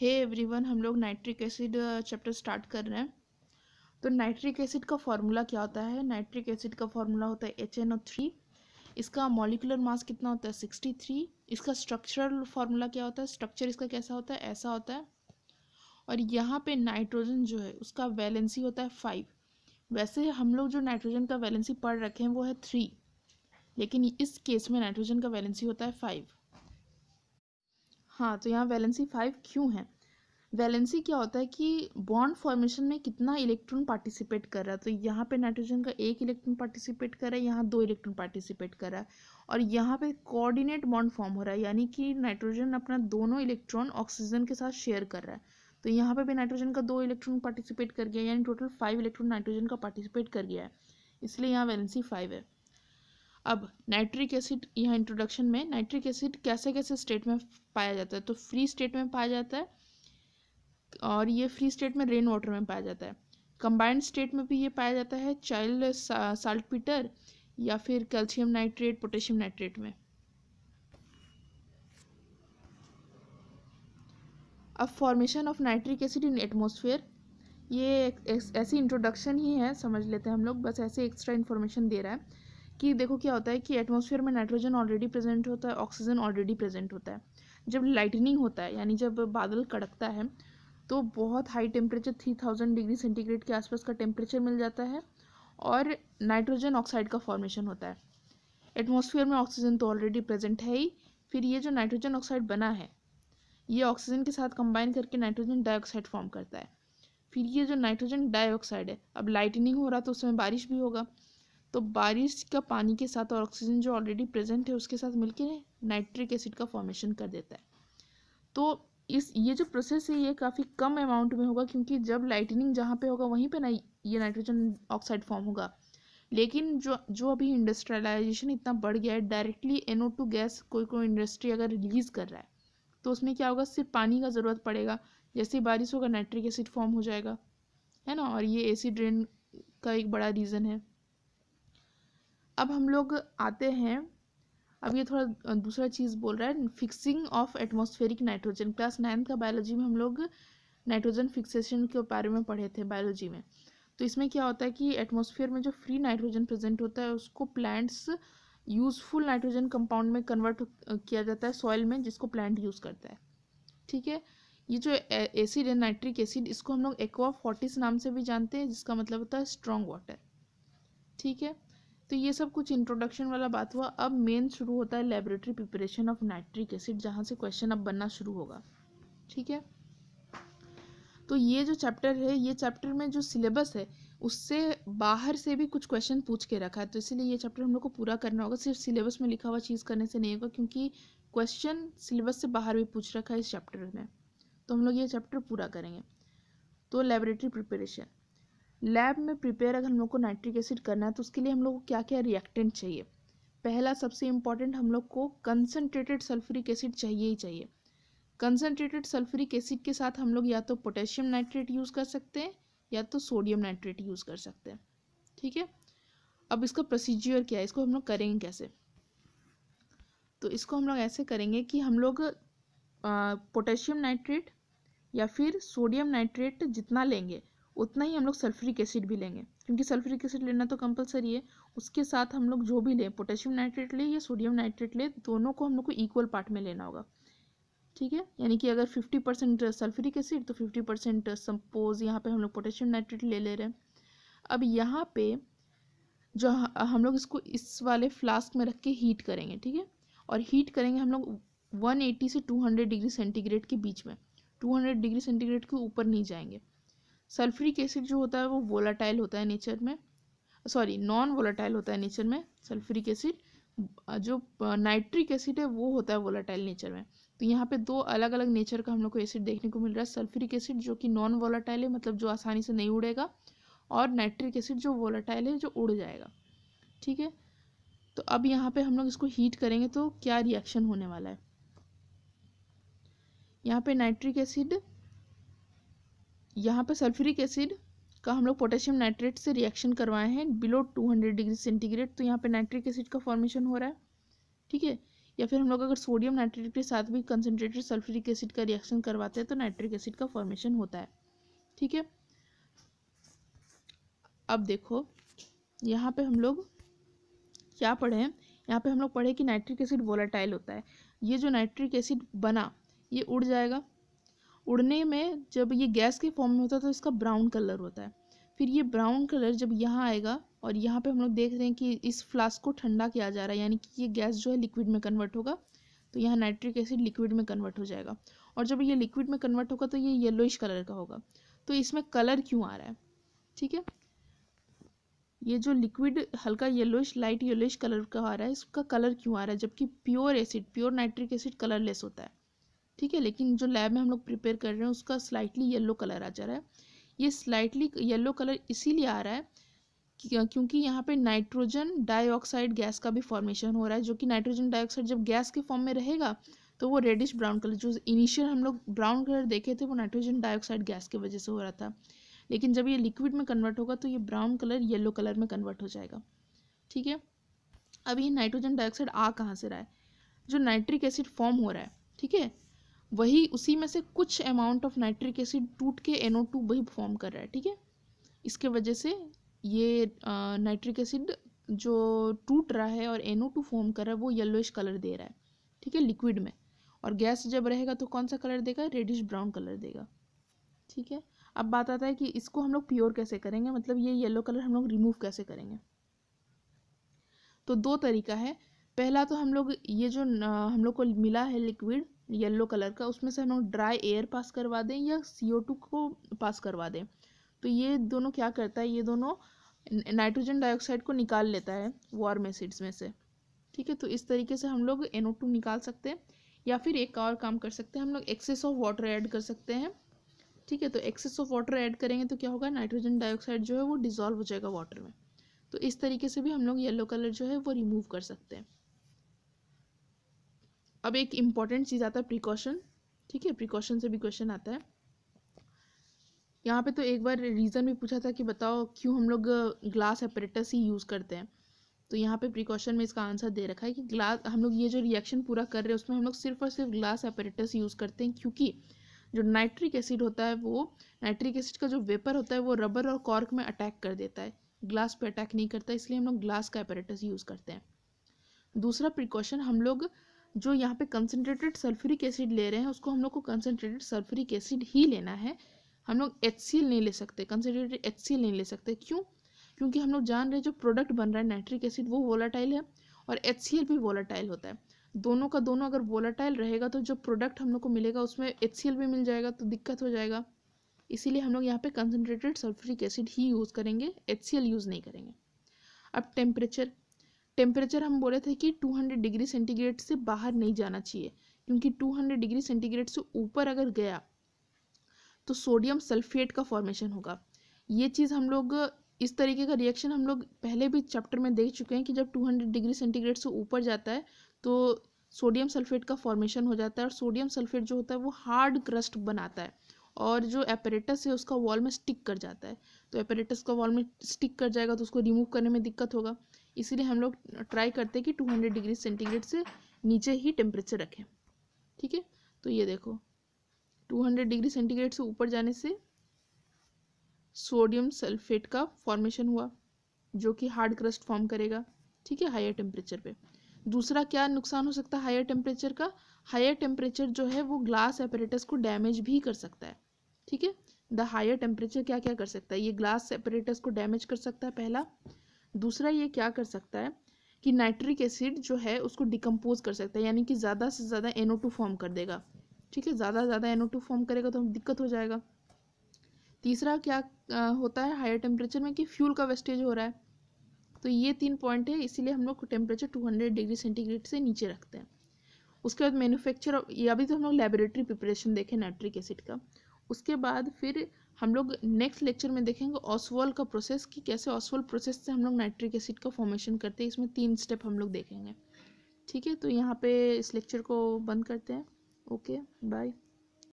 हे hey everyone हम लोग nitric acid chapter start कर रहे हैं तो नाइट्रिक एसिड का फार्मूला क्या होता है नाइट्रिक एसिड का फार्मूला होता है एच एन ओ थ्री इसका मॉलिकुलर मास कितना होता है सिक्सटी थ्री इसका स्ट्रक्चरल फार्मूला क्या होता है स्ट्रक्चर इसका कैसा होता है ऐसा होता है और यहाँ पे नाइट्रोजन जो है उसका वैलेंसी होता है फाइव वैसे हम लोग जो नाइट्रोजन का वैलेंसी पढ़ रखे हैं वो है थ्री लेकिन इस केस में नाइट्रोजन का वैलेंसी होता है फाइव हाँ तो यहाँ वैलेंसी फाइव क्यों है वैलेंसी क्या होता है कि बॉन्ड फॉर्मेशन में कितना इलेक्ट्रॉन पार्टिसिपेट कर रहा है तो यहाँ पे नाइट्रोजन का एक इलेक्ट्रॉन पार्टिसिपेट कर रहा है यहाँ दो इलेक्ट्रॉन पार्टिसिपेट कर रहा है और यहाँ पे कोऑर्डिनेट बॉन्ड फॉर्म हो रहा है यानी कि नाइट्रोजन अपना दोनों इलेक्ट्रॉन ऑक्सीजन के साथ शेयर कर रहा है तो यहाँ पर भी नाइट्रोजन का दो इलेक्ट्रॉन पार्टिसिपेट कर गया यानी टोटल फाइव इलेक्ट्रॉन नाइट्रोजन का पार्टिसिपेट कर गया है इसलिए यहाँ वैलेंसी फाइव है अब नाइट्रिक एसिड यहाँ इंट्रोडक्शन में नाइट्रिक एसिड कैसे कैसे स्टेट में पाया जाता है तो फ्री स्टेट में पाया जाता है और ये फ्री स्टेट में रेन वाटर में पाया जाता है कंबाइंड स्टेट में भी ये पाया जाता है चाइल्ड सा, साल्ट पीटर या फिर कैल्शियम नाइट्रेट पोटेशियम नाइट्रेट में अब formation of nitric acid in atmosphere ये ऐसी इंट्रोडक्शन ही है समझ लेते हैं हम लोग बस ऐसे एक्स्ट्रा इन्फॉर्मेशन दे रहा है कि देखो क्या होता है कि एटमॉस्फेयर में नाइट्रोजन ऑलरेडी प्रेजेंट होता है ऑक्सीजन ऑलरेडी प्रेजेंट होता है जब लाइटनिंग होता है यानी जब बादल कड़कता है तो बहुत high temperature three thousand degree centigrade के आसपास का टेम्परेचर मिल जाता है और नाइट्रोजन ऑक्साइड का फॉर्मेशन होता है एटमॉस्फेयर में ऑक्सीजन तो ऑलरेडी प्रेजेंट है ही फिर ये जो नाइट्रोजन ऑक्साइड बना है ये ऑक्सीजन के साथ कंबाइन करके नाइट्रोजन डाइऑक्साइड फॉर्म करता है फिर ये जो नाइट्रोजन डाइऑक्साइड है अब लाइटनिंग हो रहा तो उसमें बारिश भी होगा तो बारिश का पानी के साथ और ऑक्सीजन जो ऑलरेडी प्रेजेंट है उसके साथ मिलकर नाइट्रिक एसिड का फॉर्मेशन कर देता है तो इस ये जो प्रोसेस है ये काफ़ी कम अमाउंट में होगा क्योंकि जब लाइटनिंग जहाँ पे होगा वहीं पे ना ये नाइट्रोजन ऑक्साइड फॉर्म होगा लेकिन जो जो अभी इंडस्ट्रियलाइजेशन इतना बढ़ गया है डायरेक्टली एनओ टू गैस कोई कोई इंडस्ट्री अगर रिलीज़ कर रहा है तो उसमें क्या होगा सिर्फ पानी का ज़रूरत पड़ेगा जैसे ही बारिश होगा नाइट्रिक एसिड फॉर्म हो जाएगा है ना और ये एसिड ड्रेन का एक बड़ा रीज़न है अब हम लोग आते हैं अब ये थोड़ा दूसरा चीज़ बोल रहा है fixing of atmospheric nitrogen class ninth का बायोलॉजी में हम लोग नाइट्रोजन फिक्सेशन के बारे में पढ़े थे बायोलॉजी में तो इसमें क्या होता है कि एटमोसफेयर में जो फ्री नाइट्रोजन प्रेजेंट होता है उसको प्लांट्स यूज़फुल नाइट्रोजन कंपाउंड में कन्वर्ट किया जाता है सॉइल में जिसको प्लांट यूज़ करता है ठीक है ये जो एसिड है नाइट्रिक एसिड इसको हम लोग एक्वा फोर्टिस नाम से भी जानते हैं जिसका मतलब होता है स्ट्रॉन्ग वाटर ठीक है तो ये सब कुछ इंट्रोडक्शन वाला बात हुआ अब मेन शुरू होता है laboratory preparation of nitric acid जहाँ से क्वेश्चन अब बनना शुरू होगा ठीक है तो ये जो चैप्टर है ये चैप्टर में जो सिलेबस है उससे बाहर से भी कुछ क्वेश्चन पूछ के रखा है तो इसलिए ये चैप्टर हम लोग को पूरा करना होगा सिर्फ सिलेबस में लिखा हुआ चीज़ करने से नहीं होगा क्योंकि क्वेश्चन सिलेबस से बाहर भी पूछ रखा है इस चैप्टर में तो हम लोग ये चैप्टर पूरा करेंगे तो लेबोरेटरी प्रिपरेशन लैब में प्रिपेयर अगर हम लोग को नाइट्रिक एसिड करना है तो उसके लिए हम लोग को क्या क्या रिएक्टेंट चाहिए पहला सबसे इम्पॉर्टेंट हम लोग को कंसनट्रेटेड सल्फ्रिक एसिड चाहिए ही चाहिए कंसनट्रेटेड सल्फ्रिक एसिड के साथ हम लोग या तो पोटेशियम नाइट्रेट यूज़ कर सकते हैं या तो सोडियम नाइट्रेट यूज़ कर सकते हैं ठीक है अब इसका प्रोसीजियर क्या है इसको हम लोग करेंगे कैसे तो इसको हम लोग ऐसे करेंगे कि हम लोग पोटेशियम नाइट्रेट या फिर सोडियम नाइट्रेट जितना लेंगे उतना ही हम लोग सल्फ्रिक एसिड भी लेंगे क्योंकि सल्फ्रिक एसिड लेना तो कंपलसरी है उसके साथ हम लोग जो भी लें पोटेशियम नाइट्रेट लें या सोडियम नाइट्रेट लें दोनों को हम लोग को इक्वल पार्ट में लेना होगा ठीक है यानी कि अगर फिफ्टी परसेंट सल्फ्रिक एसिड तो फिफ्टी परसेंट सम्पोज यहाँ पे हम लोग पोटेशियम नाइट्रेट ले ले रहे हैं अब यहाँ पे जो हम लोग इसको इस वाले फ्लास्क में रख के हीट करेंगे ठीक है और हीट करेंगे हम लोग 180 से 200 डिग्री सेंटीग्रेड के बीच में 200 डिग्री सेंटीग्रेड के ऊपर नहीं जाएंगे सल्फ्रिक एसिड जो होता है वो वोलाटाइल होता है नेचर में सॉरी नॉन वोलाटाइल होता है नेचर में सल्फ्रिक एसिड जो नाइट्रिक एसिड है वो होता है वोलाटाइल नेचर में तो यहाँ पे दो अलग अलग नेचर का हम लोग को एसिड देखने को मिल रहा है सल्फ्रिक एसिड जो कि नॉन वोलाटाइल है मतलब जो आसानी से नहीं उड़ेगा और नाइट्रिक एसिड जो वोलाटाइल है जो उड़ जाएगा ठीक है तो अब यहाँ पे हम लोग इसको हीट करेंगे तो क्या रिएक्शन होने वाला है यहाँ पे नाइट्रिक एसिड यहाँ पर सल्फ्यूरिक एसिड का हम लोग पोटेशियम नाइट्रेट से रिएक्शन करवाए हैं below two hundred degree centigrade तो यहाँ पे नाइट्रिक एसिड का फॉर्मेशन हो रहा है ठीक है या फिर हम लोग अगर सोडियम नाइट्रेट के साथ भी कंसनट्रेटेड सल्फ्यूरिक एसिड का रिएक्शन करवाते हैं तो नाइट्रिक एसिड का फॉर्मेशन होता है ठीक है अब देखो यहाँ पे हम लोग क्या पढ़े हैं यहाँ पे हम लोग पढ़े कि नाइट्रिक एसिड वोलाटाइल होता है ये जो नाइट्रिक एसिड बना ये उड़ जाएगा उड़ने में जब ये गैस के फॉर्म में होता है तो इसका ब्राउन कलर होता है फिर ये ब्राउन कलर जब यहाँ आएगा और यहाँ पे हम लोग देख रहे हैं कि इस फ्लास्क को ठंडा किया जा रहा है यानी कि ये गैस जो है लिक्विड में कन्वर्ट होगा तो यहाँ नाइट्रिक एसिड लिक्विड में कन्वर्ट हो जाएगा और जब ये लिक्विड में कन्वर्ट होगा तो ये येलोइश कलर का होगा तो इसमें कलर क्यों आ रहा है ठीक है ये जो लिक्विड हल्का येलोइश लाइट येलोइश कलर का आ रहा है इसका कलर क्यों आ रहा है जबकि pure acid pure nitric acid colourless होता है ठीक है लेकिन जो लैब में हम लोग प्रिपेयर कर रहे हैं उसका स्लाइटली येलो कलर आ जा रहा है ये स्लाइटली येलो कलर इसीलिए आ रहा है क्योंकि यहाँ पे नाइट्रोजन डाइऑक्साइड गैस का भी फॉर्मेशन हो रहा है जो कि नाइट्रोजन डाइऑक्साइड जब गैस के फॉर्म में रहेगा तो वो रेडिश ब्राउन कलर जो इनिशियल हम लोग ब्राउन कलर देखे थे वो नाइट्रोजन डाइऑक्साइड गैस की वजह से हो रहा था लेकिन जब ये लिक्विड में कन्वर्ट होगा तो ये ब्राउन कलर येलो कलर में कन्वर्ट हो जाएगा ठीक है अब ये नाइट्रोजन डाइऑक्साइड आ कहाँ से रहा है जो नाइट्रिक एसिड फॉर्म हो रहा है ठीक है वही उसी में से कुछ अमाउंट ऑफ नाइट्रिक एसिड टूट के एन टू वही फॉर्म कर रहा है ठीक है इसके वजह से ये नाइट्रिक एसिड जो टूट रहा है और एन टू फॉर्म कर रहा है वो येलोइश कलर दे रहा है ठीक है लिक्विड में और गैस जब रहेगा तो कौन सा कलर देगा रेडिश ब्राउन कलर देगा ठीक है अब बात आता है कि इसको हम लोग प्योर कैसे करेंगे मतलब ये येलो कलर हम लोग रिमूव कैसे करेंगे तो दो तरीका है पहला तो हम लोग ये जो हम लोग को मिला है लिक्विड येलो कलर का उसमें से हम लोग ड्राई एयर पास करवा दें या सी ओ टू को पास करवा दें तो ये दोनों क्या करता है ये दोनों नाइट्रोजन डाइऑक्साइड को निकाल लेता है वार्म एसिड्स में से ठीक है तो इस तरीके से हम लोग एनओ टू निकाल सकते हैं या फिर एक और काम कर सकते हैं हम लोग एक्सेस ऑफ वाटर ऐड कर सकते हैं ठीक है तो एक्सेस ऑफ वाटर ऐड करेंगे तो क्या होगा नाइट्रोजन डाइऑक्साइड जो है वो डिज़ोल्व हो जाएगा वाटर में तो इस तरीके से भी हम लोग येलो कलर जो है वो रिमूव कर सकते हैं अब एक इम्पॉर्टेंट चीज़ आता है प्रिकॉशन ठीक है प्रिकॉशन से भी क्वेश्चन आता है यहाँ पे तो एक बार रीज़न भी पूछा था कि बताओ क्यों हम लोग ग्लास अपरेटस ही यूज़ करते हैं तो यहाँ पे प्रिकॉशन में इसका आंसर दे रखा है कि ग्लास हम लोग ये जो रिएक्शन पूरा कर रहे हैं उसमें हम लोग सिर्फ और सिर्फ ग्लास अपरेटस यूज़ करते हैं क्योंकि जो नाइट्रिक एसिड होता है वो नाइट्रिक एसिड का जो वेपर होता है वो रबर और कॉर्क में अटैक कर देता है ग्लास पे अटैक नहीं करता इसलिए हम लोग ग्लास का अपरेटस यूज़ करते हैं दूसरा प्रिकॉशन हम लोग जो यहाँ पे कंसनट्रेटेड सल्फ्यूरिक एसिड ले रहे हैं उसको हम लोग को कंसनट्रेटेड सल्फ्यूरिक एसिड ही लेना है हम लोग एच नहीं ले सकते कंसनट्रेटेड एच नहीं ले सकते क्यों क्योंकि हम लोग जान रहे जो प्रोडक्ट बन रहा है नाइट्रिक एसिड वो वोलाटाइल है और एच भी वोलाटाइल होता है दोनों का दोनों अगर वोलाटाइल रहेगा तो जो प्रोडक्ट हम लोग को मिलेगा उसमें एच भी मिल जाएगा तो दिक्कत हो जाएगा इसीलिए हम लोग यहाँ पे कंसनट्रेटेड सल्फ्यूरिक एसिड ही यूज़ करेंगे एच यूज़ नहीं करेंगे अब टेम्परेचर टेम्परेचर हम बोले थे कि 200 डिग्री सेंटीग्रेड से बाहर नहीं जाना चाहिए क्योंकि 200 डिग्री सेंटीग्रेड से ऊपर अगर गया तो सोडियम सल्फेट का फॉर्मेशन होगा ये चीज़ हम लोग इस तरीके का रिएक्शन हम लोग पहले भी चैप्टर में देख चुके हैं कि जब 200 डिग्री सेंटीग्रेड से ऊपर जाता है तो सोडियम सल्फेट का फॉर्मेशन हो जाता है और सोडियम सल्फेट जो होता है वो हार्ड क्रस्ट बनाता है और जो एपरेटस है उसका वॉल में स्टिक कर जाता है तो एपरेटस का वॉल में स्टिक कर जाएगा तो उसको रिमूव करने में दिक्कत होगा इसीलिए हम लोग ट्राई करते हैं कि 200 डिग्री सेंटीग्रेड से नीचे ही टेम्परेचर रखें ठीक है तो ये देखो 200 डिग्री सेंटीग्रेड से ऊपर जाने से सोडियम सल्फेट का फॉर्मेशन हुआ जो कि हार्ड क्रस्ट फॉर्म करेगा ठीक है हायर टेम्परेचर पे दूसरा क्या नुकसान हो सकता है हायर टेम्परेचर का हायर टेम्परेचर जो है वो ग्लास एपरेटस को डैमेज भी कर सकता है ठीक है द हायर टेम्परेचर क्या क्या कर सकता है ये ग्लास सेपरेटर्स को डैमेज कर सकता है पहला दूसरा ये क्या कर सकता है कि नाइट्रिक एसिड जो है उसको डिकम्पोज कर सकता है यानी कि ज़्यादा से ज़्यादा एनो टू फॉर्म कर देगा ठीक है ज़्यादा से ज़्यादा एनो टू फॉर्म करेगा तो हम दिक्कत हो जाएगा तीसरा क्या आ, होता है हायर टेम्परेचर में कि फ्यूल का वेस्टेज हो रहा है तो ये तीन पॉइंट है इसीलिए हम लोग temperature two hundred degree centigrade से नीचे रखते हैं उसके बाद मैन्युफैक्चर या भी तो हम लोग लेबोरेटरी प्रिपरेशन देखें नाइट्रिक एसिड का उसके बाद फिर हम लोग नेक्स्ट लेक्चर में देखेंगे ऑसवॉल का प्रोसेस कि कैसे ऑसवॉल प्रोसेस से हम लोग नाइट्रिक एसिड का फॉर्मेशन करते हैं इसमें तीन स्टेप हम लोग देखेंगे ठीक है तो यहाँ पे इस लेक्चर को बंद करते हैं ओके बाय